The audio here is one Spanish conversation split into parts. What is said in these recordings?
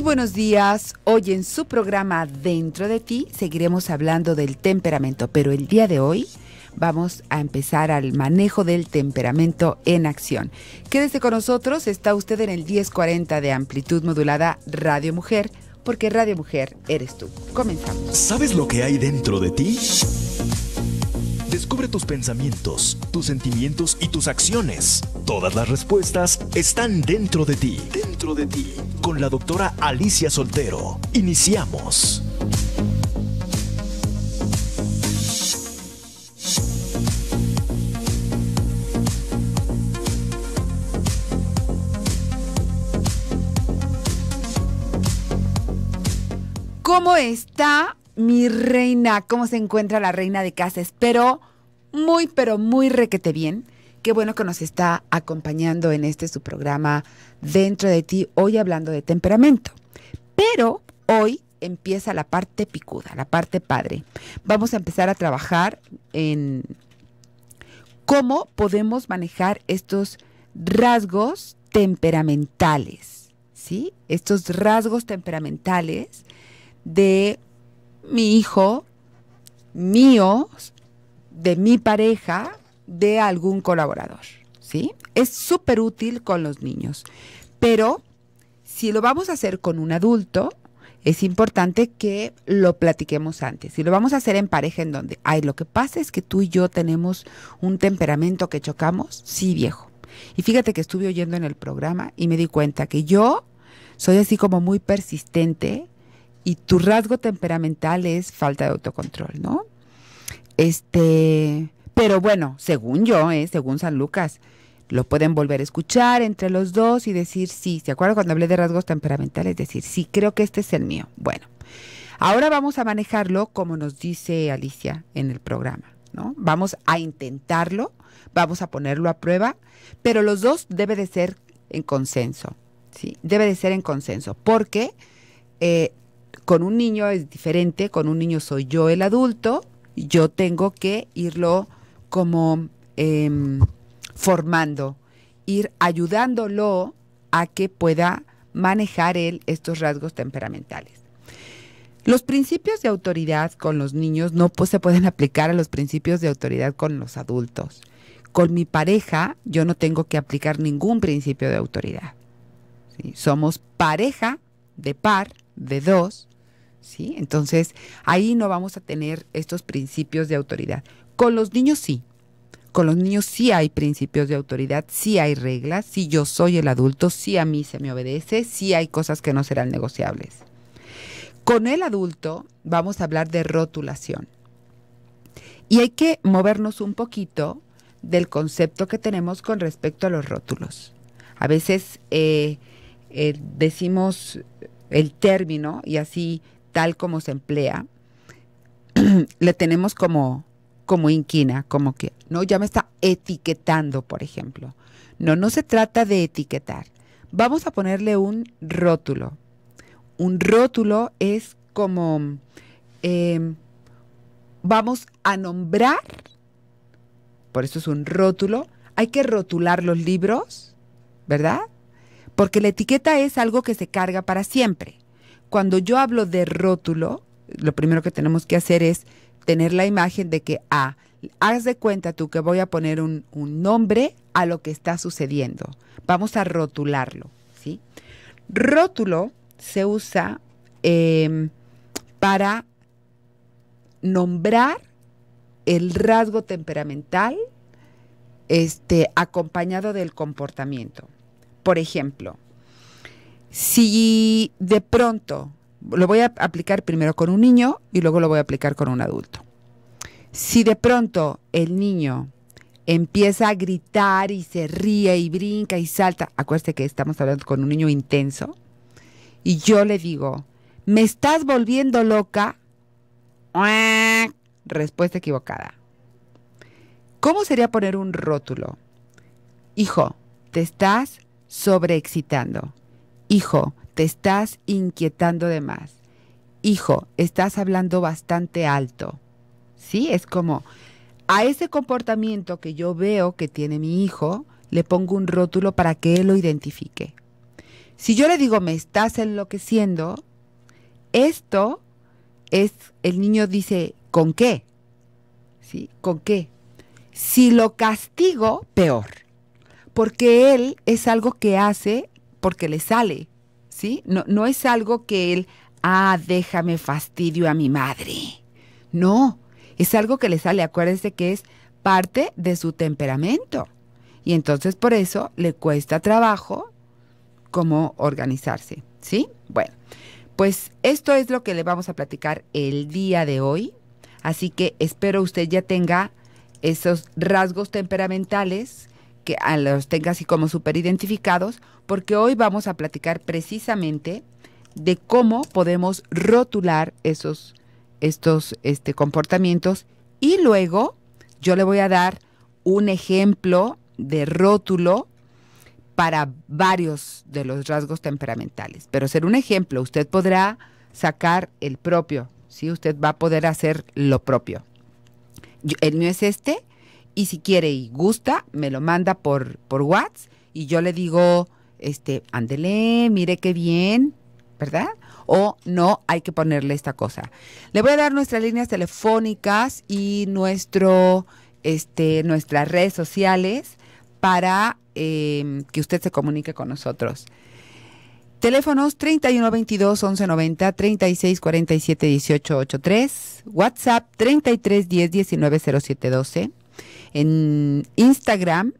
Muy buenos días. Hoy en su programa Dentro de ti seguiremos hablando del temperamento, pero el día de hoy vamos a empezar al manejo del temperamento en acción. Quédese con nosotros, está usted en el 1040 de amplitud modulada Radio Mujer, porque Radio Mujer eres tú. Comenzamos. ¿Sabes lo que hay dentro de ti? Descubre tus pensamientos, tus sentimientos y tus acciones. Todas las respuestas están dentro de ti. Dentro de ti. Con la doctora Alicia Soltero. Iniciamos. ¿Cómo está mi reina? ¿Cómo se encuentra la reina de casa? Espero muy, pero muy requete bien. Qué bueno que nos está acompañando en este su programa Dentro de ti, hoy hablando de temperamento. Pero hoy empieza la parte picuda, la parte padre. Vamos a empezar a trabajar en cómo podemos manejar estos rasgos temperamentales, ¿sí? Estos rasgos temperamentales de mi hijo, míos, de mi pareja de algún colaborador, ¿sí? Es súper útil con los niños, pero si lo vamos a hacer con un adulto, es importante que lo platiquemos antes. Si lo vamos a hacer en pareja en donde, ay, lo que pasa es que tú y yo tenemos un temperamento que chocamos, sí, viejo. Y fíjate que estuve oyendo en el programa y me di cuenta que yo soy así como muy persistente y tu rasgo temperamental es falta de autocontrol, ¿no? Este, pero bueno, según yo, eh, según San Lucas, lo pueden volver a escuchar entre los dos y decir sí. ¿Se acuerdan cuando hablé de rasgos temperamentales? Decir sí, creo que este es el mío. Bueno, ahora vamos a manejarlo como nos dice Alicia en el programa, ¿no? Vamos a intentarlo, vamos a ponerlo a prueba, pero los dos debe de ser en consenso, ¿sí? Debe de ser en consenso, porque eh, con un niño es diferente, con un niño soy yo el adulto yo tengo que irlo como em, formando, ir ayudándolo a que pueda manejar él estos rasgos temperamentales. Los principios de autoridad con los niños no se pueden aplicar a los principios de autoridad con los adultos. Con mi pareja yo no tengo que aplicar ningún principio de autoridad. Somos pareja de par, de dos, entonces, ahí no vamos a tener estos principios de autoridad. Con los niños sí. Con los niños sí hay principios de autoridad, sí hay reglas, sí yo soy el adulto, sí a mí se me obedece, sí hay cosas que no serán negociables. Con el adulto vamos a hablar de rotulación. Y hay que movernos un poquito del concepto que tenemos con respecto a los rótulos. A veces eh, eh, decimos el término y así tal como se emplea, le tenemos como, como inquina, como que, no, ya me está etiquetando, por ejemplo. No, no se trata de etiquetar. Vamos a ponerle un rótulo. Un rótulo es como, em, vamos a nombrar, por eso es un rótulo, hay que rotular los libros, ¿verdad? Porque la etiqueta es algo que se carga para siempre. Cuando yo hablo de rótulo, lo primero que tenemos que hacer es tener la imagen de que, ah, haz de cuenta tú que voy a poner un, nombre a lo que está sucediendo. Vamos a rotularlo, ¿sí? Rótulo se usa em, para nombrar el rasgo temperamental este, acompañado del comportamiento. Por ejemplo, si de pronto lo voy a aplicar primero con un niño y luego lo voy a aplicar con un adulto. Si de pronto el niño empieza a gritar y se ríe y brinca y salta, acuérdate que estamos hablando con un niño intenso, y yo le digo, me estás volviendo loca, respuesta equivocada. ¿Cómo sería poner un rótulo? Hijo, te estás sobreexcitando Hijo, te estás inquietando de más. Hijo, estás hablando bastante alto. Sí, es como a ese comportamiento que yo veo que tiene mi hijo, le pongo un rótulo para que él lo identifique. Si yo le digo, me estás enloqueciendo, esto es, el niño dice, ¿con qué? ¿Sí? ¿Con qué? Si lo castigo, peor, porque él es algo que hace porque le sale, ¿sí? No, no es algo que él, ah, déjame fastidio a mi madre. No, es algo que le sale, acuérdense que es parte de su temperamento. Y entonces por eso le cuesta trabajo cómo organizarse, ¿sí? Bueno, pues esto es lo que le vamos a platicar el día de hoy. Así que espero usted ya tenga esos rasgos temperamentales que los tenga así como súper identificados, porque hoy vamos a platicar precisamente de cómo podemos rotular esos estos este, comportamientos y luego yo le voy a dar un ejemplo de rótulo para varios de los rasgos temperamentales. Pero ser un ejemplo, usted podrá sacar el propio, ¿sí? Usted va a poder hacer lo propio. el mío es este y si quiere y gusta, me lo manda por, por WhatsApp y yo le digo, este, ándele, mire qué bien, ¿verdad? O no, hay que ponerle esta cosa. Le voy a dar nuestras líneas telefónicas y nuestro, este, nuestras redes sociales para em, que usted se comunique con nosotros. Teléfonos 3122 1190 3647 1883, WhatsApp 3310 190712. En Instagram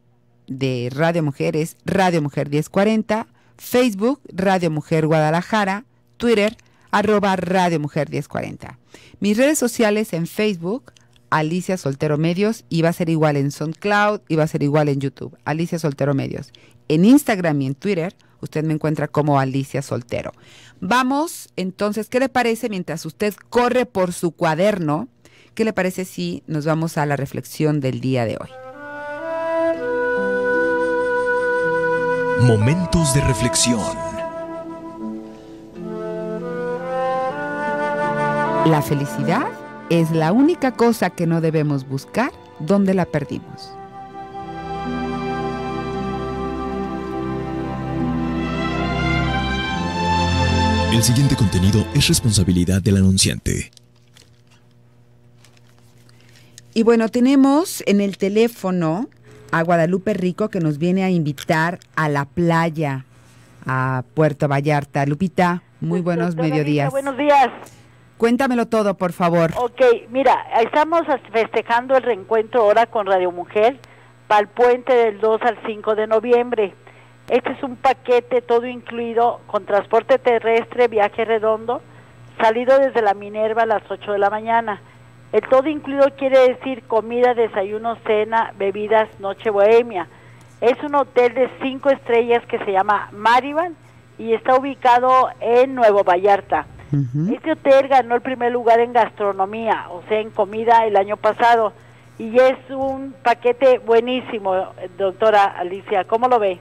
de Radio Mujeres Radio Mujer 1040, Facebook Radio Mujer Guadalajara, Twitter arroba Radio Mujer 1040. Mis redes sociales en Facebook, Alicia Soltero Medios, y va a ser igual en SoundCloud, y va a ser igual en YouTube, Alicia Soltero Medios. En Instagram y en Twitter, usted me encuentra como Alicia Soltero. Vamos, entonces, ¿qué le parece mientras usted corre por su cuaderno? ¿Qué le parece si nos vamos a la reflexión del día de hoy? Momentos de reflexión. La felicidad es la única cosa que no debemos buscar donde la perdimos. El siguiente contenido es responsabilidad del anunciante. Y bueno, tenemos en el teléfono a Guadalupe Rico que nos viene a invitar a la playa, a Puerto Vallarta. Lupita, muy buenos mediodías. Buenos días. Cuéntamelo todo, por favor. Ok, mira, estamos festejando el reencuentro ahora con Radio Mujer para el puente del 2 al 5 de noviembre. Este es un paquete todo incluido con transporte terrestre, viaje redondo, salido desde la Minerva a las 8 de la mañana. El todo incluido quiere decir comida, desayuno, cena, bebidas, noche bohemia. Es un hotel de cinco estrellas que se llama Marivan y está ubicado en Nuevo Vallarta. Este hotel ganó el primer lugar en gastronomía, o sea, en comida el año pasado. Y es un paquete buenísimo, doctora Alicia. ¿Cómo lo ve?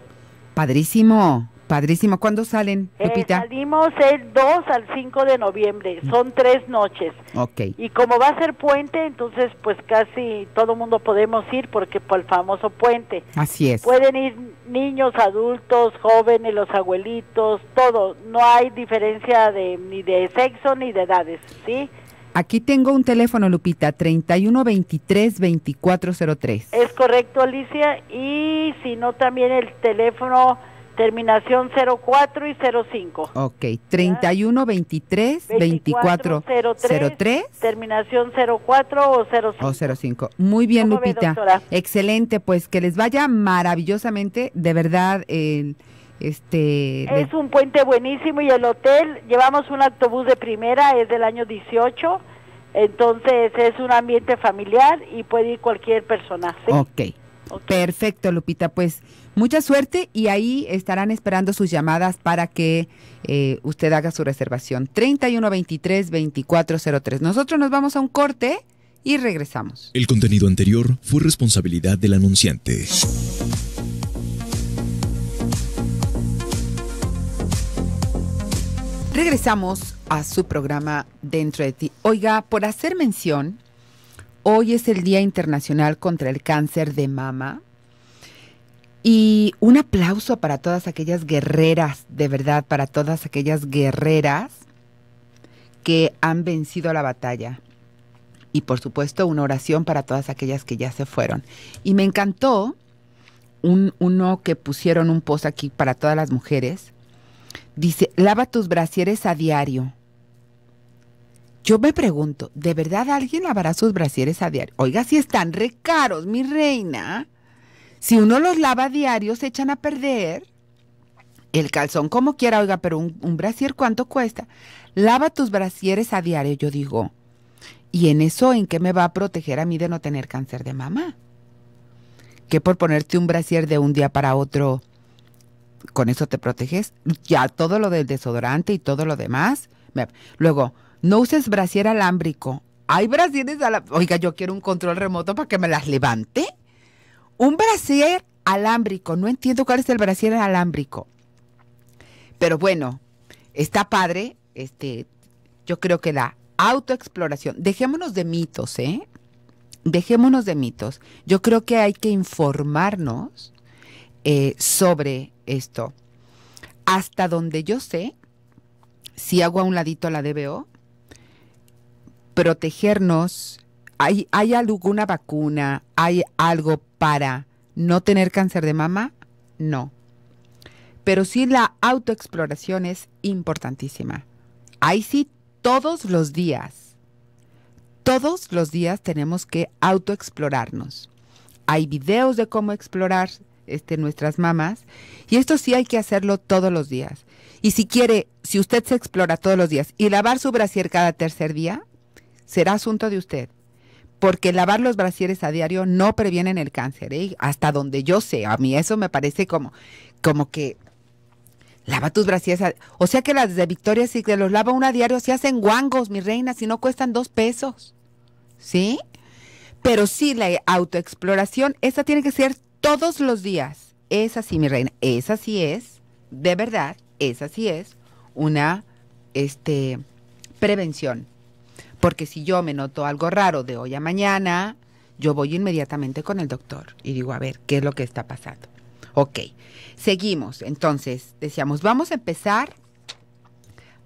Padrísimo. Padrísimo. ¿Cuándo salen, eh, Lupita? salimos el 2 al 5 de noviembre. Son tres noches. Ok. Y como va a ser puente, entonces pues casi todo mundo podemos ir porque por pues, el famoso puente. Así es. Pueden ir niños, adultos, jóvenes, los abuelitos, todo. No hay diferencia de ni de sexo ni de edades, ¿sí? Aquí tengo un teléfono, Lupita, 3123-2403. Es correcto, Alicia. Y si no, también el teléfono Terminación 04 y 05. Ok, 31 23 24, 03, Terminación 04 o 05. Muy bien, Lupita. Excelente, pues que les vaya maravillosamente, de verdad. este Es un puente buenísimo y el hotel, llevamos un autobús de primera, es del año 18, entonces es un ambiente familiar y puede ir cualquier persona. ¿sí? Ok. Perfecto, Lupita. Pues mucha suerte y ahí estarán esperando sus llamadas para que eh, usted haga su reservación. 3123-2403. Nosotros nos vamos a un corte y regresamos. El contenido anterior fue responsabilidad del anunciante. Regresamos a su programa Dentro de ti. Oiga, por hacer mención Hoy es el Día Internacional contra el Cáncer de Mama. Y un aplauso para todas aquellas guerreras, de verdad, para todas aquellas guerreras que han vencido la batalla. Y por supuesto una oración para todas aquellas que ya se fueron. Y me encantó un, uno que pusieron un post aquí para todas las mujeres. Dice, lava tus brasieres a diario yo me pregunto, ¿de verdad alguien lavará sus brasieres a diario? Oiga, si están recaros, mi reina. Si uno los lava a diario, se echan a perder. El calzón como quiera, oiga, pero un, un brasier, ¿cuánto cuesta? Lava tus brasieres a diario, yo digo. ¿Y en eso en qué me va a proteger a mí de no tener cáncer de mama? ¿Qué por ponerte un brasier de un día para otro, con eso te proteges. Ya todo lo del desodorante y todo lo demás. Luego, no uses brasier alámbrico. Hay brasieres alámbricos. Oiga, yo quiero un control remoto para que me las levante. Un brasier alámbrico. No entiendo cuál es el brasier alámbrico. Pero bueno, está padre. Este, yo creo que la autoexploración. Dejémonos de mitos, ¿eh? Dejémonos de mitos. Yo creo que hay que informarnos eh, sobre esto. Hasta donde yo sé, si hago a un ladito la DBO, protegernos? ¿Hay, alguna vacuna? ¿Hay algo para no tener cáncer de mama? No. Pero sí la autoexploración es importantísima. Ahí sí, todos los días. Todos los días tenemos que autoexplorarnos. Hay videos de cómo explorar este, nuestras mamas y esto sí hay que hacerlo todos los días. Y si quiere, si usted se explora todos los días y lavar su brasier cada tercer día, será asunto de usted. Porque lavar los brasieres a diario no previene el cáncer, ¿eh? hasta donde yo sé. A mí eso me parece como, como que lava tus brasieres. o sea que las de Victoria si te los lava uno a diario, se hacen guangos, mi reina, si no cuestan dos pesos. ¿Sí? Pero sí, la autoexploración, esa tiene que ser todos los días. Esa sí, mi reina, esa sí es, de verdad, esa sí es una este, prevención porque si yo me noto algo raro de hoy a mañana, yo voy inmediatamente con el doctor y digo, a ver, ¿qué es lo que está pasando? Ok, seguimos. Entonces, decíamos, vamos a empezar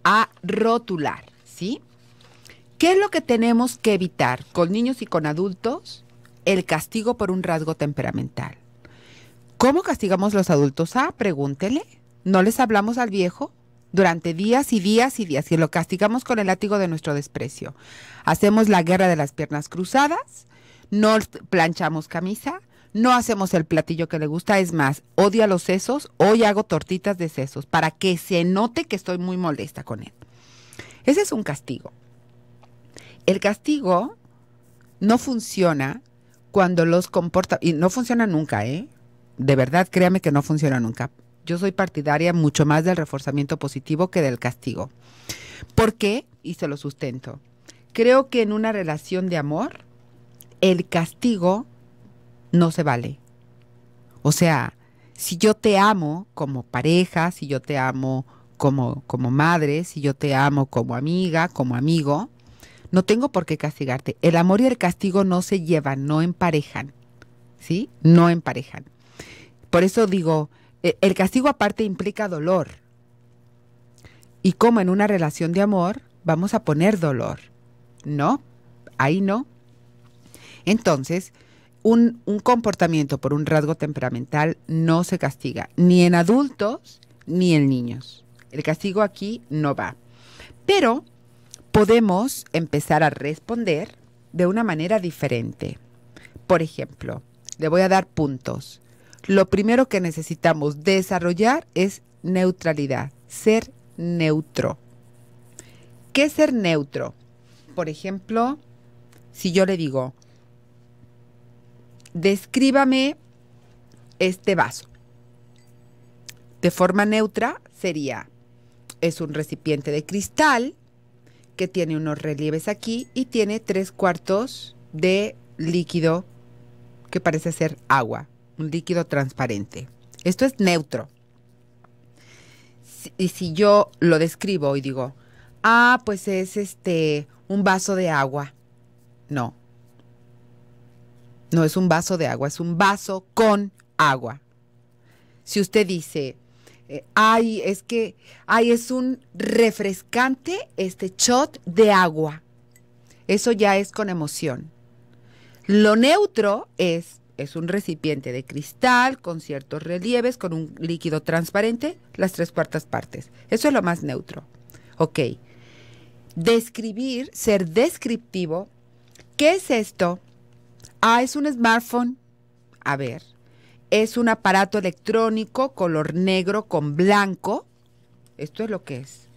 a rotular, ¿sí? ¿Qué es lo que tenemos que evitar con niños y con adultos? El castigo por un rasgo temperamental. ¿Cómo castigamos los adultos? a? Ah, pregúntele. ¿No les hablamos al viejo? durante días y días y días y lo castigamos con el látigo de nuestro desprecio. Hacemos la guerra de las piernas cruzadas, no planchamos camisa, no hacemos el platillo que le gusta, es más, odia los sesos, hoy hago tortitas de sesos para que se note que estoy muy molesta con él. Ese es un castigo. El castigo no funciona cuando los comporta y no funciona nunca, ¿eh? De verdad, créame que no funciona nunca. Yo soy partidaria mucho más del reforzamiento positivo que del castigo. ¿Por qué? Y se lo sustento. Creo que en una relación de amor, el castigo no se vale. O sea, si yo te amo como pareja, si yo te amo como, como madre, si yo te amo como amiga, como amigo, no tengo por qué castigarte. El amor y el castigo no se llevan, no emparejan. ¿Sí? No emparejan. Por eso digo, eh, el castigo aparte implica dolor. Y como en una relación de amor vamos a poner dolor. No, ahí no. Entonces, un, un, comportamiento por un rasgo temperamental no se castiga, ni en adultos ni en niños. El castigo aquí no va. Pero podemos empezar a responder de una manera diferente. Por ejemplo, le voy a dar puntos lo primero que necesitamos desarrollar es neutralidad, ser neutro. ¿Qué es ser neutro? Por ejemplo, si yo le digo, descríbame este vaso. De forma neutra sería, es un recipiente de cristal que tiene unos relieves aquí y tiene tres cuartos de líquido que parece ser agua un líquido transparente. Esto es neutro. y si yo lo describo y digo, ah, pues es este un vaso de agua. No. No es un vaso de agua, es un vaso con agua. Si usted dice, eh, ay, es que, ay, es un refrescante este shot de agua. Eso ya es con emoción. Lo neutro es es un recipiente de cristal con ciertos relieves, con un líquido transparente, las tres cuartas partes. Eso es lo más neutro. Ok. Describir, ser descriptivo. ¿Qué es esto? Ah, es un smartphone. A ver, es un aparato electrónico color negro con blanco. Esto es lo que es.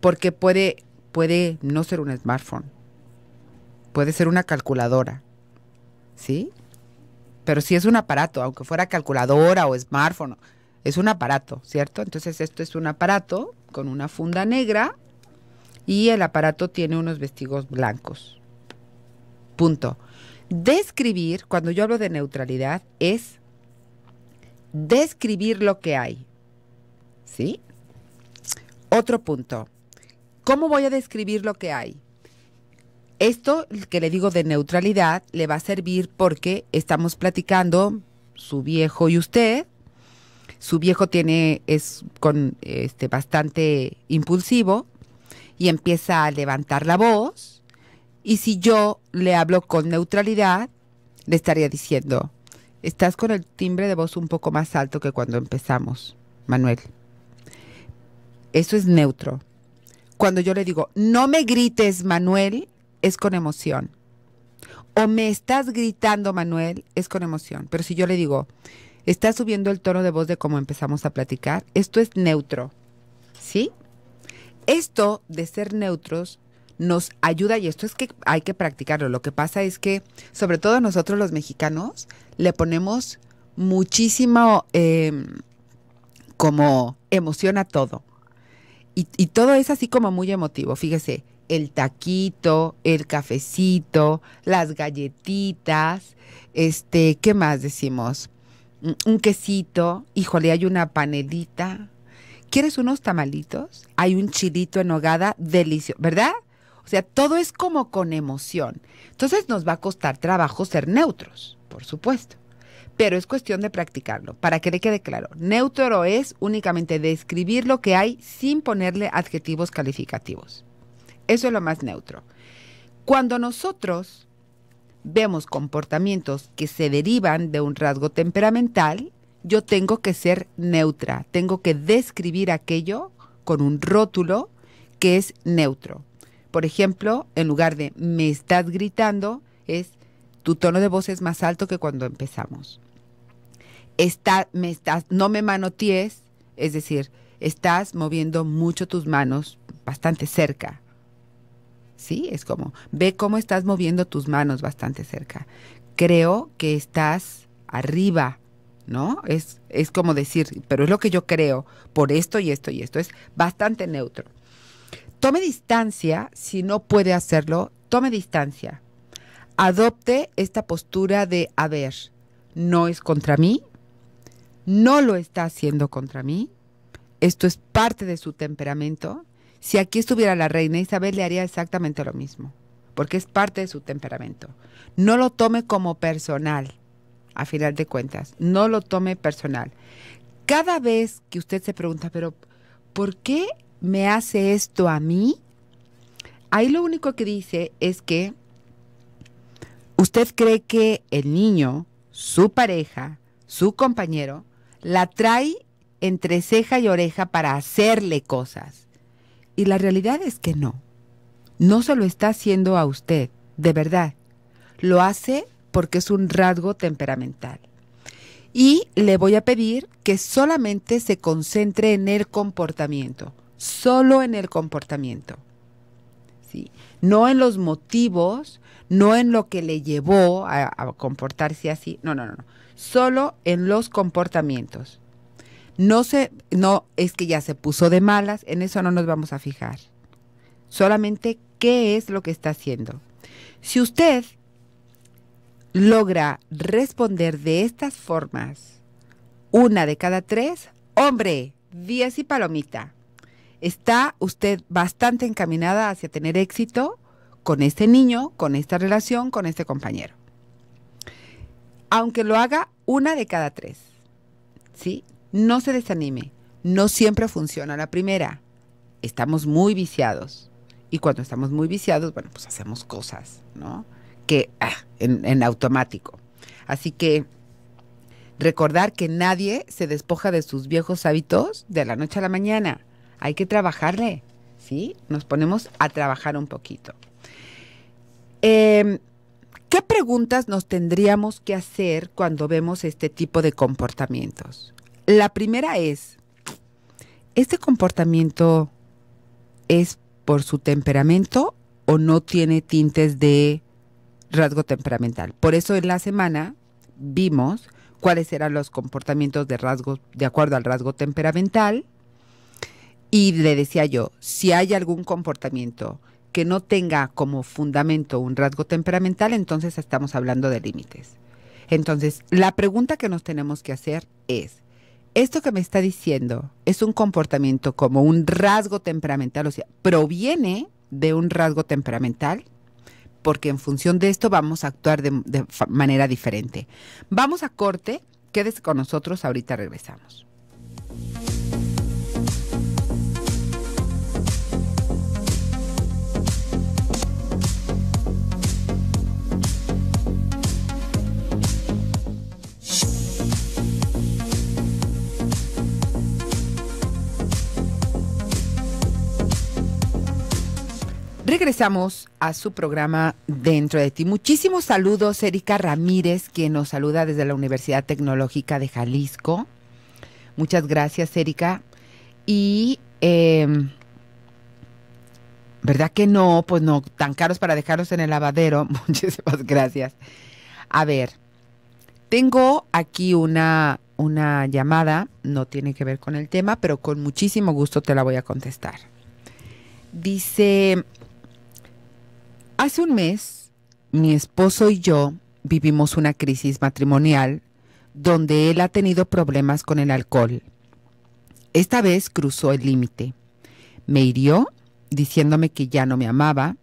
Porque puede, puede no ser un smartphone. Puede ser una calculadora. ¿Sí? pero sí es un aparato, aunque fuera calculadora o smartphone, es un aparato, ¿cierto? Entonces esto es un aparato con una funda negra y el aparato tiene unos vestigos blancos. Punto. Describir, cuando yo hablo de neutralidad, es describir lo que hay. ¿Sí? Otro punto. ¿Cómo voy a describir lo que hay? Esto que le digo de neutralidad le va a servir porque estamos platicando su viejo y usted. Su viejo tiene es con este bastante impulsivo y empieza a levantar la voz. Y si yo le hablo con neutralidad, le estaría diciendo, estás con el timbre de voz un poco más alto que cuando empezamos, Manuel. Eso es neutro. Cuando yo le digo, no me grites, Manuel, es con emoción. O me estás gritando, Manuel, es con emoción. Pero si yo le digo, estás subiendo el tono de voz de cómo empezamos a platicar, esto es neutro. ¿Sí? Esto de ser neutros nos ayuda y esto es que hay que practicarlo. Lo que pasa es que, sobre todo nosotros los mexicanos, le ponemos muchísimo em, como emoción a todo. y todo es así como muy emotivo. Fíjese, el taquito, el cafecito, las galletitas, este, ¿qué más decimos? Mm, un quesito, híjole, hay una panelita. ¿Quieres unos tamalitos? Hay un chilito en hogada delicioso, ¿verdad? O sea, todo es como con emoción. Entonces nos va a costar trabajo ser neutros, por supuesto. Pero es cuestión de practicarlo, para que le quede claro. Neutro es únicamente describir lo que hay sin ponerle adjetivos calificativos. Eso es lo más neutro. Cuando nosotros vemos comportamientos que se derivan de un rasgo temperamental, yo tengo que ser neutra, tengo que describir aquello con un rótulo que es neutro. Por ejemplo, en lugar de me estás gritando, es tu tono de voz es más alto que cuando empezamos. me estás, no me manoties es decir, estás moviendo mucho tus manos bastante cerca. ¿sí? Es como, ve cómo estás moviendo tus manos bastante cerca. Creo que estás arriba, ¿no? Es, es como decir, pero es lo que yo creo, por esto y esto y esto. Es bastante neutro. Tome distancia, si no puede hacerlo, tome distancia. Adopte esta postura de, a ver, no es contra mí, no lo está haciendo contra mí, esto es parte de su temperamento, si aquí estuviera la reina Isabel le haría exactamente lo mismo, porque es parte de su temperamento. No lo tome como personal, a final de cuentas, no lo tome personal. Cada vez que usted se pregunta, pero ¿por qué me hace esto a mí? Ahí lo único que dice es que usted cree que el niño, su pareja, su compañero, la trae entre ceja y oreja para hacerle cosas y la realidad es que no. No se lo está haciendo a usted, de verdad. Lo hace porque es un rasgo temperamental. Y le voy a pedir que solamente se concentre en el comportamiento, solo en el comportamiento. ¿sí? No en los motivos, no en lo que le llevó a, comportarse así, no, no, no, no, solo en los comportamientos. No se, no es que ya se puso de malas, en eso no nos vamos a fijar. Solamente qué es lo que está haciendo. Si usted logra responder de estas formas, una de cada tres, hombre, diez y palomita. Está usted bastante encaminada hacia tener éxito con este niño, con esta relación, con este compañero. Aunque lo haga una de cada tres. ¿Sí? No se desanime, no siempre funciona la primera. Estamos muy viciados. Y cuando estamos muy viciados, bueno, pues hacemos cosas, ¿no? Que ah, en, automático. Así que recordar que nadie se despoja de sus viejos hábitos de la noche a la mañana. Hay que trabajarle, ¿sí? Nos ponemos a trabajar un poquito. Em, ¿Qué preguntas nos tendríamos que hacer cuando vemos este tipo de comportamientos? La primera es, ¿este comportamiento es por su temperamento o no tiene tintes de rasgo temperamental? Por eso en la semana vimos cuáles eran los comportamientos de rasgos de acuerdo al rasgo temperamental y le decía yo, si hay algún comportamiento que no tenga como fundamento un rasgo temperamental, entonces estamos hablando de límites. Entonces, la pregunta que nos tenemos que hacer es, esto que me está diciendo es un comportamiento como un rasgo temperamental, o sea, proviene de un rasgo temperamental, porque en función de esto vamos a actuar de, manera diferente. Vamos a corte, quédese con nosotros, ahorita regresamos. Regresamos a su programa Dentro de ti. Muchísimos saludos, Erika Ramírez, quien nos saluda desde la Universidad Tecnológica de Jalisco. Muchas gracias, Erika. Y, em, ¿verdad que no? Pues no, tan caros para dejarlos en el lavadero. Muchísimas gracias. A ver, tengo aquí una, una llamada, no tiene que ver con el tema, pero con muchísimo gusto te la voy a contestar. Dice Hace un mes, mi esposo y yo vivimos una crisis matrimonial donde él ha tenido problemas con el alcohol. Esta vez cruzó el límite. Me hirió diciéndome que ya no me amaba,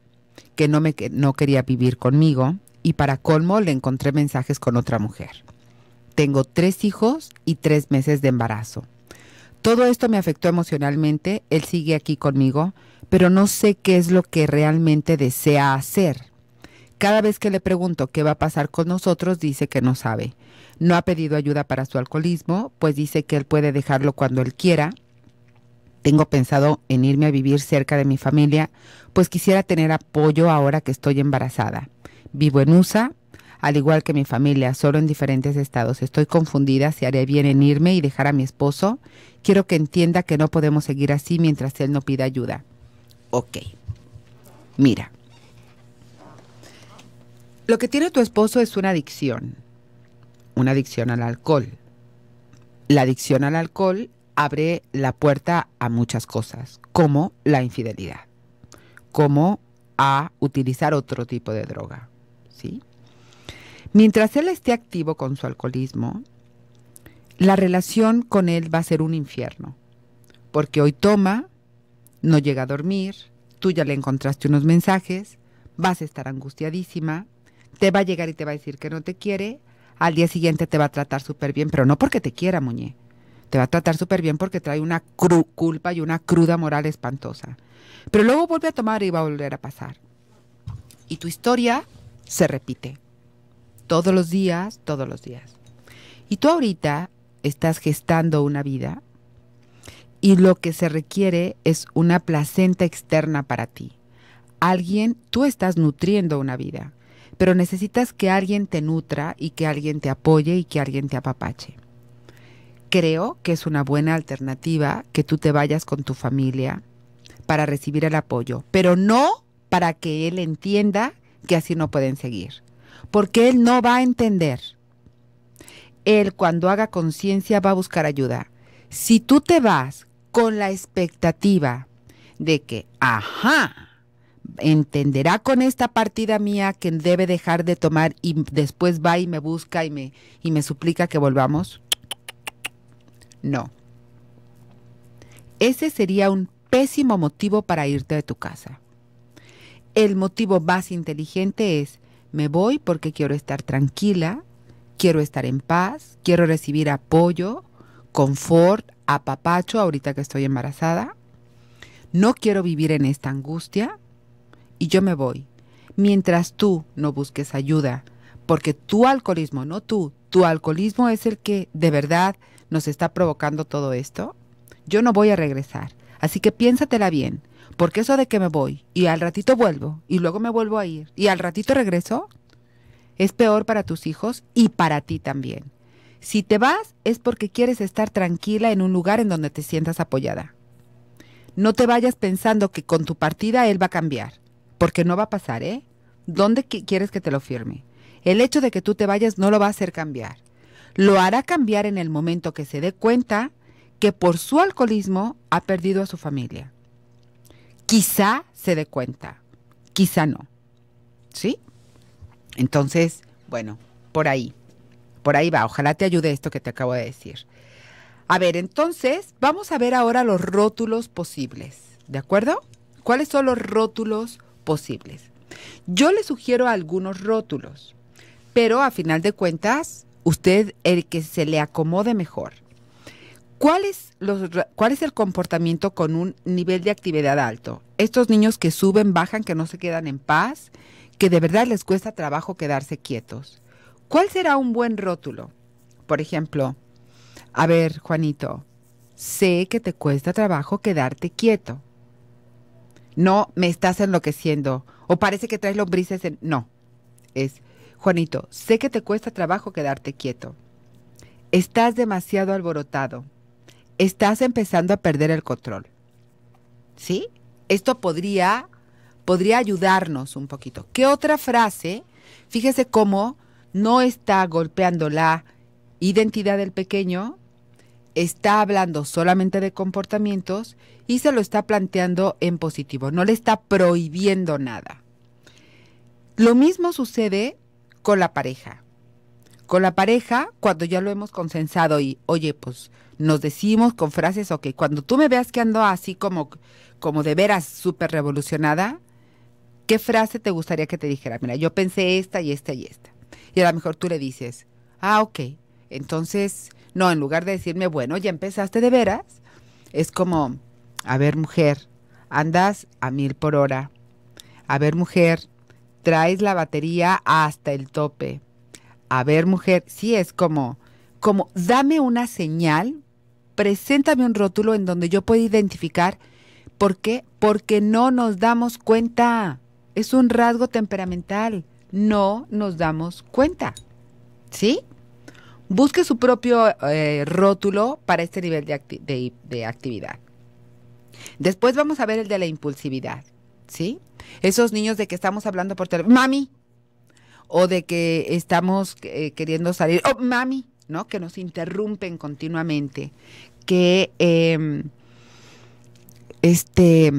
que no, me, no quería vivir conmigo y para colmo le encontré mensajes con otra mujer. Tengo tres hijos y tres meses de embarazo. Todo esto me afectó emocionalmente, él sigue aquí conmigo, pero no sé qué es lo que realmente desea hacer. Cada vez que le pregunto qué va a pasar con nosotros, dice que no sabe. No ha pedido ayuda para su alcoholismo, pues dice que él puede dejarlo cuando él quiera. Tengo pensado en irme a vivir cerca de mi familia, pues quisiera tener apoyo ahora que estoy embarazada. Vivo en USA, al igual que mi familia, solo en diferentes estados. Estoy confundida si haré bien en irme y dejar a mi esposo. Quiero que entienda que no podemos seguir así mientras él no pida ayuda. Ok. Mira. Lo que tiene tu esposo es una adicción. Una adicción al alcohol. La adicción al alcohol abre la puerta a muchas cosas, como la infidelidad, como a utilizar otro tipo de droga. ¿sí? Mientras él esté activo con su alcoholismo, la relación con él va a ser un infierno, porque hoy toma, no llega a dormir, tú ya le encontraste unos mensajes, vas a estar angustiadísima, te va a llegar y te va a decir que no te quiere, al día siguiente te va a tratar súper bien, pero no porque te quiera, Muñe. Te va a tratar súper bien porque trae una culpa y una cruda moral espantosa. Pero luego vuelve a tomar y va a volver a pasar. Y tu historia se repite. Todos los días, todos los días. Y tú ahorita estás gestando una vida y lo que se requiere es una placenta externa para ti. Alguien, tú estás nutriendo una vida, pero necesitas que alguien te nutra y que alguien te apoye y que alguien te apapache. Creo que es una buena alternativa que tú te vayas con tu familia para recibir el apoyo, pero no para que él entienda que así no pueden seguir, porque él no va a entender. Él cuando haga conciencia va a buscar ayuda. Si tú te vas con la expectativa de que, ajá, entenderá con esta partida mía que debe dejar de tomar y después va y me busca y me, y me suplica que volvamos? No. Ese sería un pésimo motivo para irte de tu casa. El motivo más inteligente es, me voy porque quiero estar tranquila, quiero estar en paz, quiero recibir apoyo, confort, papacho, ahorita que estoy embarazada, no quiero vivir en esta angustia y yo me voy. Mientras tú no busques ayuda, porque tu alcoholismo, no tú, tu alcoholismo es el que de verdad nos está provocando todo esto, yo no voy a regresar. Así que piénsatela bien, porque eso de que me voy y al ratito vuelvo y luego me vuelvo a ir y al ratito regreso, es peor para tus hijos y para ti también. Si te vas es porque quieres estar tranquila en un lugar en donde te sientas apoyada. No te vayas pensando que con tu partida él va a cambiar, porque no va a pasar, ¿eh? ¿Dónde quieres que te lo firme? El hecho de que tú te vayas no lo va a hacer cambiar. Lo hará cambiar en el momento que se dé cuenta que por su alcoholismo ha perdido a su familia. Quizá se dé cuenta, quizá no. ¿Sí? Entonces, bueno, por ahí. Por ahí va, ojalá te ayude esto que te acabo de decir. A ver, entonces vamos a ver ahora los rótulos posibles, ¿de acuerdo? ¿Cuáles son los rótulos posibles? Yo le sugiero algunos rótulos, pero a final de cuentas, usted el que se le acomode mejor. ¿Cuál es, los, ¿Cuál es el comportamiento con un nivel de actividad alto? Estos niños que suben, bajan, que no se quedan en paz, que de verdad les cuesta trabajo quedarse quietos. ¿Cuál será un buen rótulo? Por ejemplo, a ver, Juanito, sé que te cuesta trabajo quedarte quieto. No me estás enloqueciendo o parece que traes lombrices en... No, es, Juanito, sé que te cuesta trabajo quedarte quieto. Estás demasiado alborotado. Estás empezando a perder el control. ¿Sí? Esto podría, podría ayudarnos un poquito. ¿Qué otra frase? Fíjese cómo no está golpeando la identidad del pequeño, está hablando solamente de comportamientos y se lo está planteando en positivo, no le está prohibiendo nada. Lo mismo sucede con la pareja. Con la pareja, cuando ya lo hemos consensado y, oye, pues nos decimos con frases, ok, cuando tú me veas que ando así como, como de veras súper revolucionada, ¿qué frase te gustaría que te dijera? Mira, yo pensé esta y esta y esta. Y a lo mejor tú le dices, ah, ok. Entonces, no, en lugar de decirme, bueno, ya empezaste de veras, es como, a ver, mujer, andas a mil por hora. A ver, mujer, traes la batería hasta el tope. A ver, mujer, sí es como, como, dame una señal, preséntame un rótulo en donde yo pueda identificar. ¿Por qué? Porque no nos damos cuenta. Es un rasgo temperamental no nos damos cuenta. ¿Sí? Busque su propio eh, rótulo para este nivel de, actividad. Después vamos a ver el de la impulsividad. ¿Sí? Esos niños de que estamos hablando por teléfono. ¡Mami! o de que estamos eh, queriendo salir, oh, mami, ¿no? Que nos interrumpen continuamente, que em, este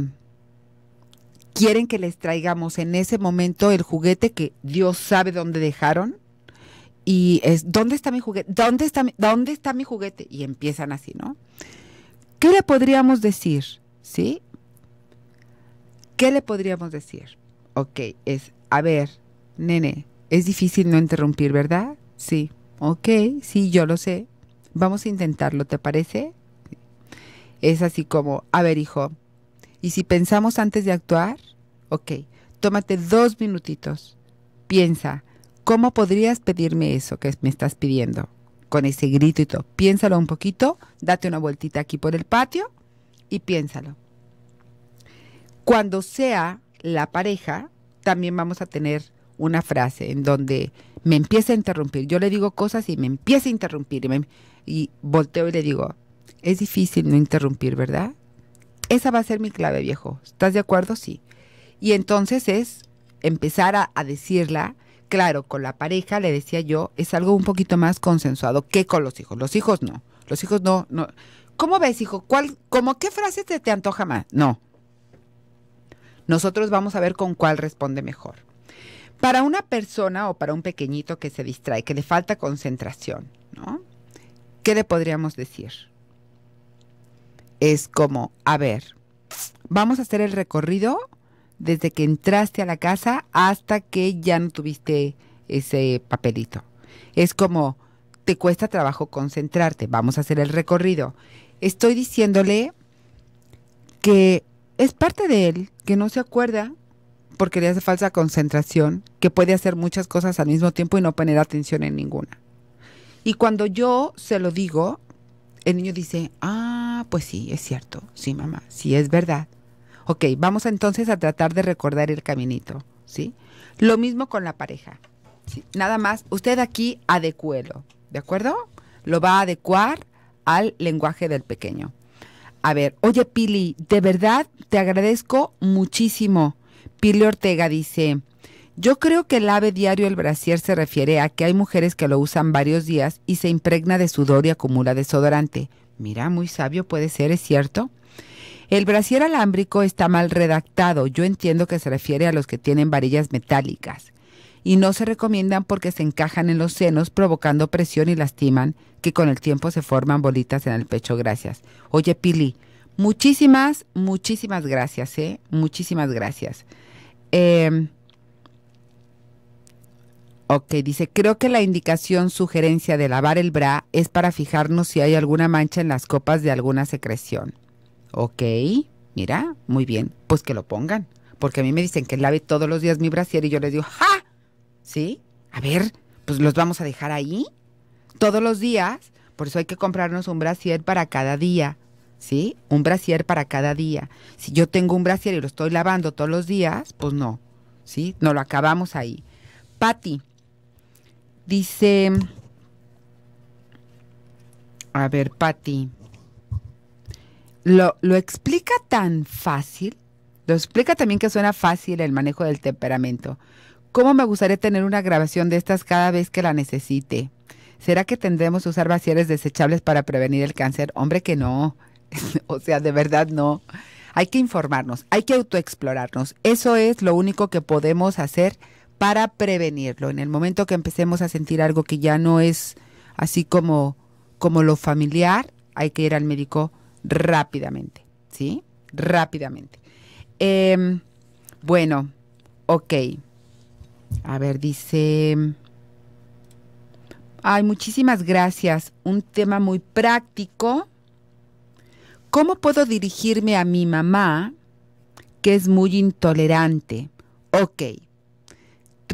quieren que les traigamos en ese momento el juguete que Dios sabe dónde dejaron y es ¿dónde está mi juguete? ¿Dónde está mi, dónde está mi juguete? Y empiezan así, ¿no? ¿Qué le podríamos decir? ¿Sí? ¿Qué le podríamos decir? Ok, es, a ver, nene, es difícil no interrumpir, ¿verdad? Sí, ok, sí, yo lo sé. Vamos a intentarlo, ¿te parece? Es así como, a ver, hijo, y si pensamos antes de actuar, ok, tómate dos minutitos. Piensa, ¿cómo podrías pedirme eso que me estás pidiendo? Con ese grito y todo. Piénsalo un poquito, date una vueltita aquí por el patio y piénsalo. Cuando sea la pareja, también vamos a tener una frase en donde me empieza a interrumpir. Yo le digo cosas y me empieza a interrumpir. y volteo y le digo, es difícil no interrumpir, ¿verdad? Esa va a ser mi clave, viejo. ¿Estás de acuerdo? Sí. Y entonces es empezar a, decirla, claro, con la pareja, le decía yo, es algo un poquito más consensuado que con los hijos. Los hijos no. Los hijos no, no. ¿Cómo ves, hijo? ¿Cuál, como qué frase te, te antoja más? No. Nosotros vamos a ver con cuál responde mejor. Para una persona o para un pequeñito que se distrae, que le falta concentración, ¿no? ¿Qué le podríamos decir? es como, a ver, vamos a hacer el recorrido desde que entraste a la casa hasta que ya no tuviste ese papelito. Es como, te cuesta trabajo concentrarte, vamos a hacer el recorrido. Estoy diciéndole que es parte de él, que no se acuerda porque le hace falsa concentración, que puede hacer muchas cosas al mismo tiempo y no poner atención en ninguna. Y cuando yo se lo digo, el niño dice, ah, pues sí, es cierto, sí, mamá, sí es verdad. Ok, vamos entonces a tratar de recordar el caminito, ¿sí? Lo mismo con la pareja. ¿sí? Nada más, usted aquí adecuelo, ¿de acuerdo? Lo va a adecuar al lenguaje del pequeño. A ver, oye Pili, de verdad te agradezco muchísimo. Pili Ortega dice, yo creo que el ave diario el brasier se refiere a que hay mujeres que lo usan varios días y se impregna de sudor y acumula desodorante. Mira, muy sabio puede ser, ¿es cierto? El brasier alámbrico está mal redactado. Yo entiendo que se refiere a los que tienen varillas metálicas. Y no se recomiendan porque se encajan en los senos provocando presión y lastiman, que con el tiempo se forman bolitas en el pecho. Gracias. Oye, Pili, muchísimas, muchísimas gracias, ¿eh? Muchísimas gracias. Eh, Ok, dice, creo que la indicación sugerencia de lavar el bra es para fijarnos si hay alguna mancha en las copas de alguna secreción. Ok, mira, muy bien, pues que lo pongan, porque a mí me dicen que lave todos los días mi brasier y yo les digo, ¡ja! ¿Sí? A ver, pues los vamos a dejar ahí todos los días, por eso hay que comprarnos un brasier para cada día, ¿sí? Un brasier para cada día. Si yo tengo un brasier y lo estoy lavando todos los días, pues no, ¿sí? No lo acabamos ahí. Patti, Dice, a ver, Patti, lo, lo explica tan fácil, lo explica también que suena fácil el manejo del temperamento. ¿Cómo me gustaría tener una grabación de estas cada vez que la necesite? ¿Será que tendremos que usar vaciares desechables para prevenir el cáncer? Hombre que no. o sea, de verdad no. Hay que informarnos, hay que autoexplorarnos. Eso es lo único que podemos hacer para prevenirlo. En el momento que empecemos a sentir algo que ya no es así como, como lo familiar, hay que ir al médico rápidamente, ¿sí? Rápidamente. Em, bueno, ok. A ver, dice... Ay, muchísimas gracias. Un tema muy práctico. ¿Cómo puedo dirigirme a mi mamá que es muy intolerante? Ok,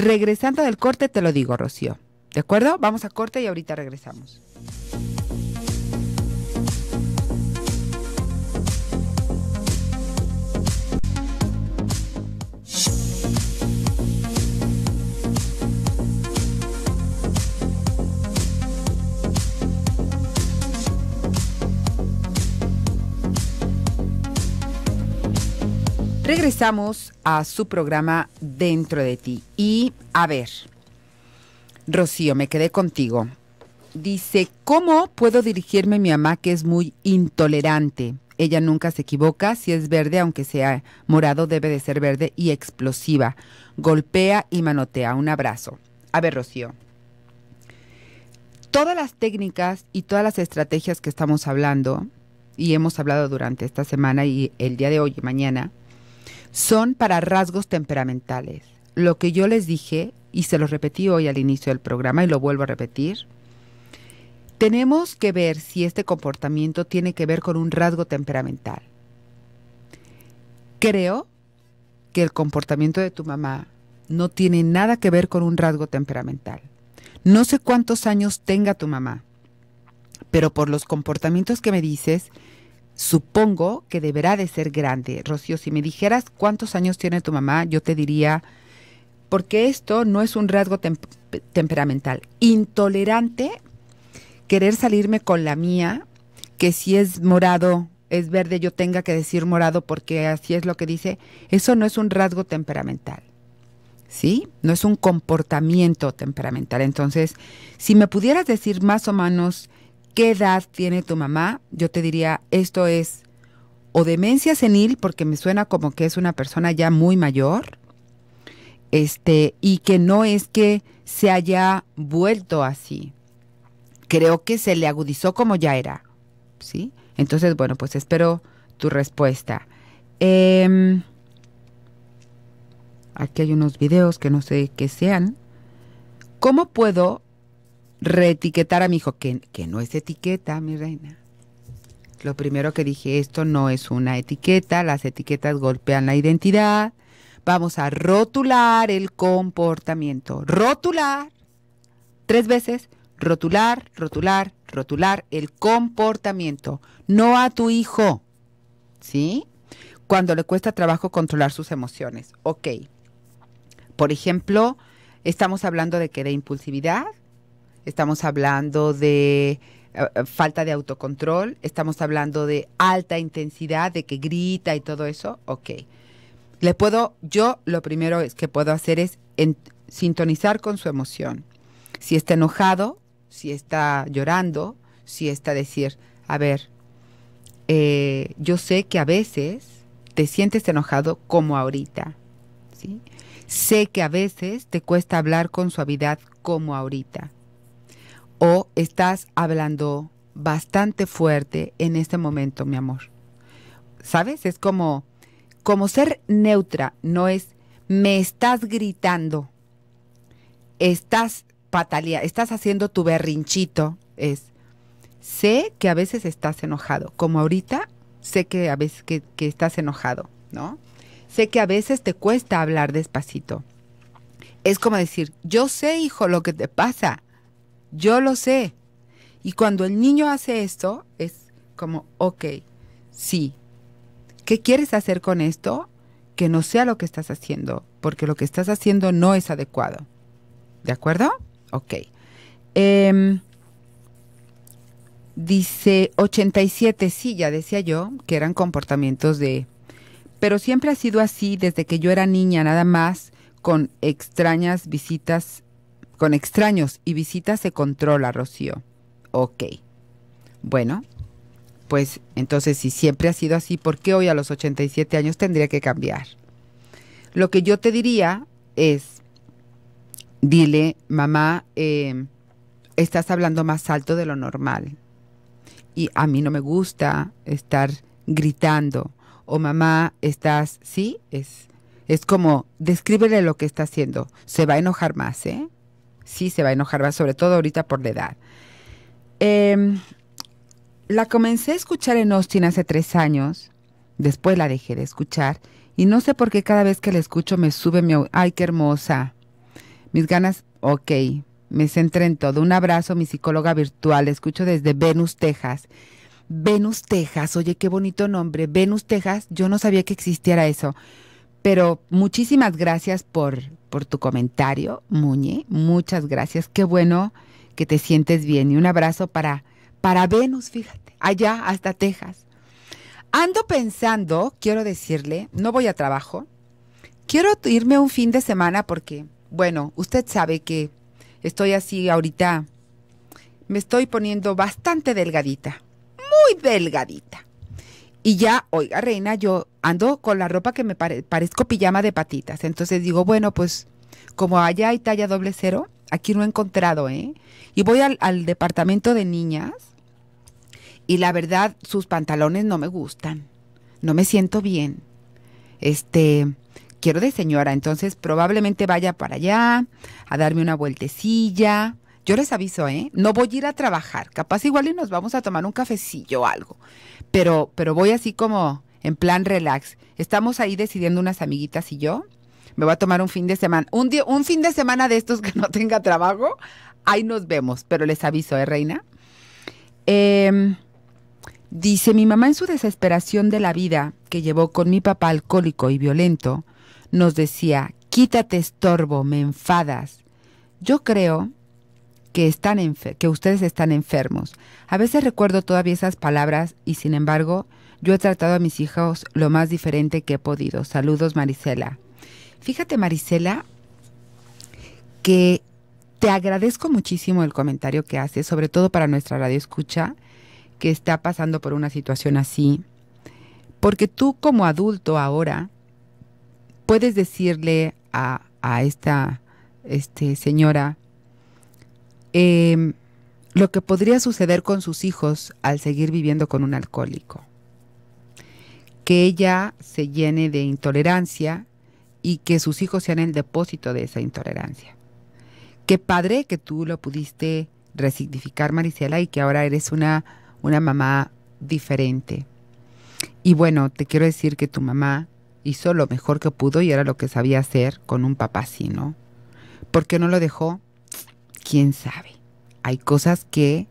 Regresando del corte, te lo digo, Rocío. ¿De acuerdo? Vamos a corte y ahorita regresamos. Regresamos a su programa Dentro de ti. Y a ver, Rocío, me quedé contigo. Dice, ¿cómo puedo dirigirme a mi mamá que es muy intolerante? Ella nunca se equivoca, si es verde, aunque sea morado, debe de ser verde y explosiva. Golpea y manotea. Un abrazo. A ver, Rocío. Todas las técnicas y todas las estrategias que estamos hablando y hemos hablado durante esta semana y el día de hoy y mañana, son para rasgos temperamentales. Lo que yo les dije, y se lo repetí hoy al inicio del programa y lo vuelvo a repetir, tenemos que ver si este comportamiento tiene que ver con un rasgo temperamental. Creo que el comportamiento de tu mamá no tiene nada que ver con un rasgo temperamental. No sé cuántos años tenga tu mamá, pero por los comportamientos que me dices, supongo que deberá de ser grande. Rocío, si me dijeras cuántos años tiene tu mamá, yo te diría, porque esto no es un rasgo temperamental, intolerante, querer salirme con la mía, que si es morado, es verde, yo tenga que decir morado porque así es lo que dice, eso no es un rasgo temperamental. ¿Sí? No es un comportamiento temperamental. Entonces, si me pudieras decir más o menos qué edad tiene tu mamá, yo te diría, esto es o demencia senil, porque me suena como que es una persona ya muy mayor, este, y que no es que se haya vuelto así. Creo que se le agudizó como ya era, ¿sí? Entonces, bueno, pues espero tu respuesta. Em, aquí hay unos videos que no sé qué sean. ¿Cómo puedo reetiquetar a mi hijo, que, no es etiqueta, mi reina. Lo primero que dije, esto no es una etiqueta, las etiquetas golpean la identidad. Vamos a rotular el comportamiento. Rotular. Tres veces. Rotular, rotular, rotular el comportamiento. No a tu hijo. ¿Sí? Cuando le cuesta trabajo controlar sus emociones. Ok. Por ejemplo, estamos hablando de que de impulsividad estamos hablando de eh, eh, falta de autocontrol, estamos hablando de alta intensidad, de que grita y todo eso, ok. Le puedo, yo lo primero que puedo hacer es sintonizar con su emoción. Si está enojado, si está llorando, si está decir, a ver, eh, yo sé que a veces te sientes enojado como ahorita, Sé que a veces te cuesta hablar con suavidad como ahorita o estás hablando bastante fuerte en este momento, mi amor. ¿Sabes? Es como, como ser neutra, no es me estás gritando, estás patalía estás haciendo tu berrinchito, es sé que a veces estás enojado, como ahorita sé que a veces que estás enojado, ¿no? Sé que a veces te cuesta hablar despacito. Es como decir, yo sé, hijo, lo que te pasa yo lo sé. Y cuando el niño hace esto, es como, ok, sí. ¿Qué quieres hacer con esto? Que no sea lo que estás haciendo, porque lo que estás haciendo no es adecuado. ¿De acuerdo? Ok. Em, dice 87, sí, ya decía yo, que eran comportamientos de... Pero siempre ha sido así desde que yo era niña, nada más, con extrañas visitas con extraños y visitas se controla, Rocío. Ok. Bueno, pues entonces si siempre ha sido así, ¿por qué hoy a los 87 años tendría que cambiar? Lo que yo te diría es, dile, mamá, em, estás hablando más alto de lo normal. Y a mí no me gusta estar gritando. O mamá, estás, sí, es, es como, descríbele lo que está haciendo. Se va a enojar más, ¿eh? sí se va a enojar, va sobre todo ahorita por la edad. Em, la comencé a escuchar en Austin hace tres años, después la dejé de escuchar y no sé por qué cada vez que la escucho me sube mi... ¡Ay, qué hermosa! Mis ganas, ok, me centré en todo. Un abrazo, mi psicóloga virtual, la escucho desde Venus, Texas. Venus, Texas, oye, qué bonito nombre. Venus, Texas, yo no sabía que existiera eso. Pero muchísimas gracias por por tu comentario, Muñe. Muchas gracias. Qué bueno que te sientes bien. Y un abrazo para, para Venus, fíjate, allá hasta Texas. Ando pensando, quiero decirle, no voy a trabajo. Quiero irme un fin de semana porque, bueno, usted sabe que estoy así ahorita. Me estoy poniendo bastante delgadita. Muy delgadita. Y ya, oiga, reina, yo ando con la ropa que me parezco pijama de patitas. Entonces digo, bueno, pues como allá hay talla doble cero, aquí no he encontrado, ¿eh? Y voy al, al departamento de niñas y la verdad, sus pantalones no me gustan. No me siento bien. Este, quiero de señora, entonces probablemente vaya para allá a darme una vueltecilla. Yo les aviso, ¿eh? No voy a ir a trabajar. Capaz igual y nos vamos a tomar un cafecillo o algo pero, pero voy así como en plan relax. Estamos ahí decidiendo unas amiguitas y yo. Me voy a tomar un fin de semana. Un, día, un fin de semana de estos que no tenga trabajo. Ahí nos vemos, pero les aviso, ¿eh, Reina? Em, dice, mi mamá en su desesperación de la vida que llevó con mi papá alcohólico y violento, nos decía, quítate estorbo, me enfadas. Yo creo que, están que ustedes están enfermos. A veces recuerdo todavía esas palabras y sin embargo yo he tratado a mis hijos lo más diferente que he podido. Saludos Marisela. Fíjate Marisela que te agradezco muchísimo el comentario que haces, sobre todo para nuestra radio escucha que está pasando por una situación así, porque tú como adulto ahora puedes decirle a, a esta este, señora, Em, lo que podría suceder con sus hijos al seguir viviendo con un alcohólico. Que ella se llene de intolerancia y que sus hijos sean el depósito de esa intolerancia. Qué padre que tú lo pudiste resignificar, maricela y que ahora eres una, una mamá diferente. Y bueno, te quiero decir que tu mamá hizo lo mejor que pudo y era lo que sabía hacer con un papá así, ¿no? ¿Por qué no lo dejó? quién sabe. Hay cosas que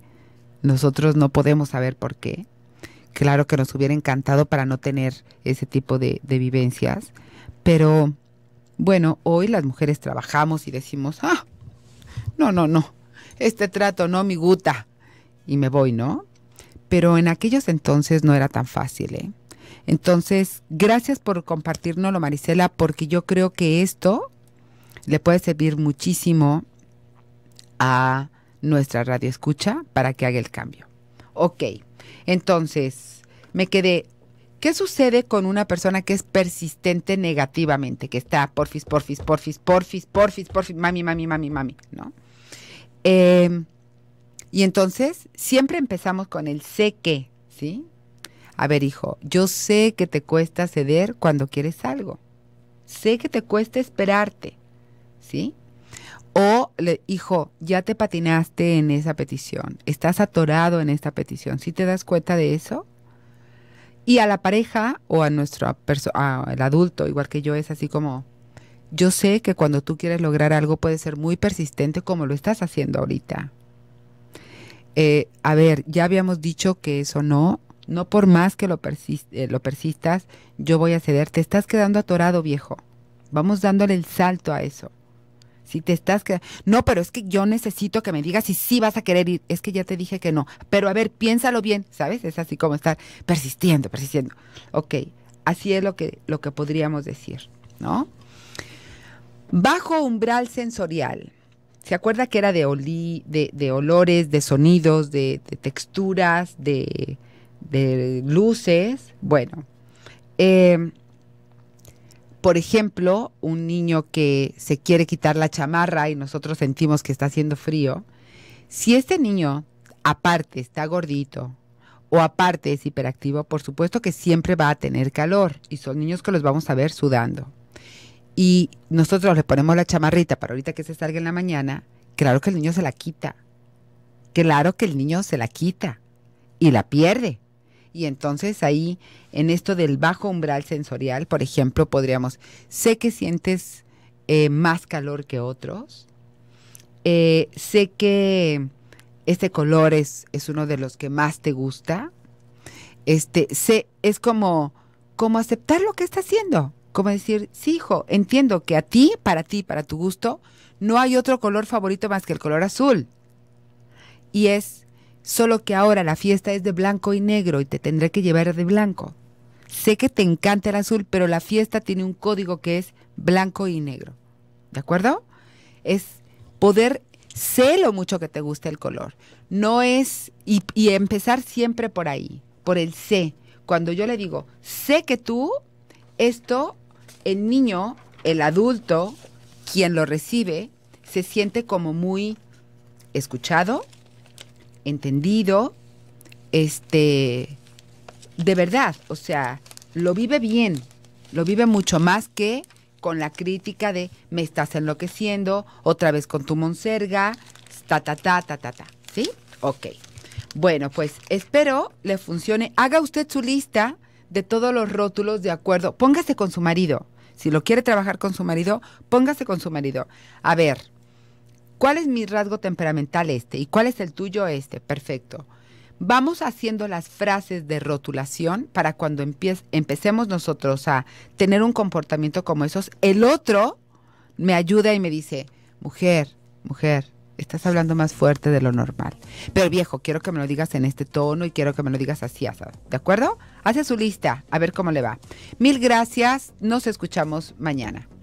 nosotros no podemos saber por qué. Claro que nos hubiera encantado para no tener ese tipo de, vivencias, pero bueno, hoy las mujeres trabajamos y decimos, ah, no, no, no, este trato no, me gusta y me voy, ¿no? Pero en aquellos entonces no era tan fácil, ¿eh? Entonces, gracias por compartirnoslo, Marisela, porque yo creo que esto le puede servir muchísimo a nuestra radio escucha para que haga el cambio. Ok, entonces me quedé. ¿Qué sucede con una persona que es persistente negativamente? Que está porfis, porfis, porfis, porfis, porfis, porfis, mami, mami, mami, mami, ¿no? Em, y entonces siempre empezamos con el sé que, ¿sí? A ver, hijo, yo sé que te cuesta ceder cuando quieres algo. Sé que te cuesta esperarte, ¿sí? O, le, hijo, ya te patinaste en esa petición, estás atorado en esta petición, ¿si te das cuenta de eso? Y a la pareja o a nuestro al adulto, igual que yo, es así como, yo sé que cuando tú quieres lograr algo puede ser muy persistente como lo estás haciendo ahorita. Eh, a ver, ya habíamos dicho que eso no, no por más que lo, eh, lo persistas, yo voy a ceder, te estás quedando atorado viejo. Vamos dándole el salto a eso. Si te estás no, pero es que yo necesito que me digas si sí vas a querer ir. Es que ya te dije que no. Pero a ver, piénsalo bien, ¿sabes? Es así como estar persistiendo, persistiendo. Ok, así es lo que, lo que podríamos decir, ¿no? Bajo umbral sensorial. ¿Se acuerda que era de, olí, de, olores, de sonidos, de, de texturas, de, luces? Bueno, eh, por ejemplo, un niño que se quiere quitar la chamarra y nosotros sentimos que está haciendo frío, si este niño aparte está gordito o aparte es hiperactivo, por supuesto que siempre va a tener calor y son niños que los vamos a ver sudando. Y nosotros le ponemos la chamarrita para ahorita que se salga en la mañana, claro que el niño se la quita. Claro que el niño se la quita y la pierde y entonces ahí, en esto del bajo umbral sensorial, por ejemplo, podríamos, sé que sientes eh, más calor que otros, eh, sé que este color es, uno de los que más te gusta, este, sé, es como, como aceptar lo que está haciendo, como decir, sí, hijo, entiendo que a ti, para ti, para tu gusto, no hay otro color favorito más que el color azul. Y es solo que ahora la fiesta es de blanco y negro y te tendré que llevar de blanco. Sé que te encanta el azul, pero la fiesta tiene un código que es blanco y negro. ¿De acuerdo? Es poder sé lo mucho que te gusta el color. No es, y, y empezar siempre por ahí, por el sé. Cuando yo le digo, sé que tú, esto, el niño, el adulto, quien lo recibe, se siente como muy escuchado, entendido, este, de verdad, o sea, lo vive bien, lo vive mucho más que con la crítica de me estás enloqueciendo, otra vez con tu monserga, ta, ta, ta, ta, ta, ta. ¿Sí? Ok. Bueno, pues espero le funcione. Haga usted su lista de todos los rótulos de acuerdo. Póngase con su marido. Si lo quiere trabajar con su marido, póngase con su marido. A ver, ¿Cuál es mi rasgo temperamental este? ¿Y cuál es el tuyo este? Perfecto. Vamos haciendo las frases de rotulación para cuando empecemos nosotros a tener un comportamiento como esos, el otro me ayuda y me dice, mujer, mujer, estás hablando más fuerte de lo normal. Pero viejo, quiero que me lo digas en este tono y quiero que me lo digas así, ¿De acuerdo? Hace su lista, a ver cómo le va. Mil gracias, nos escuchamos mañana.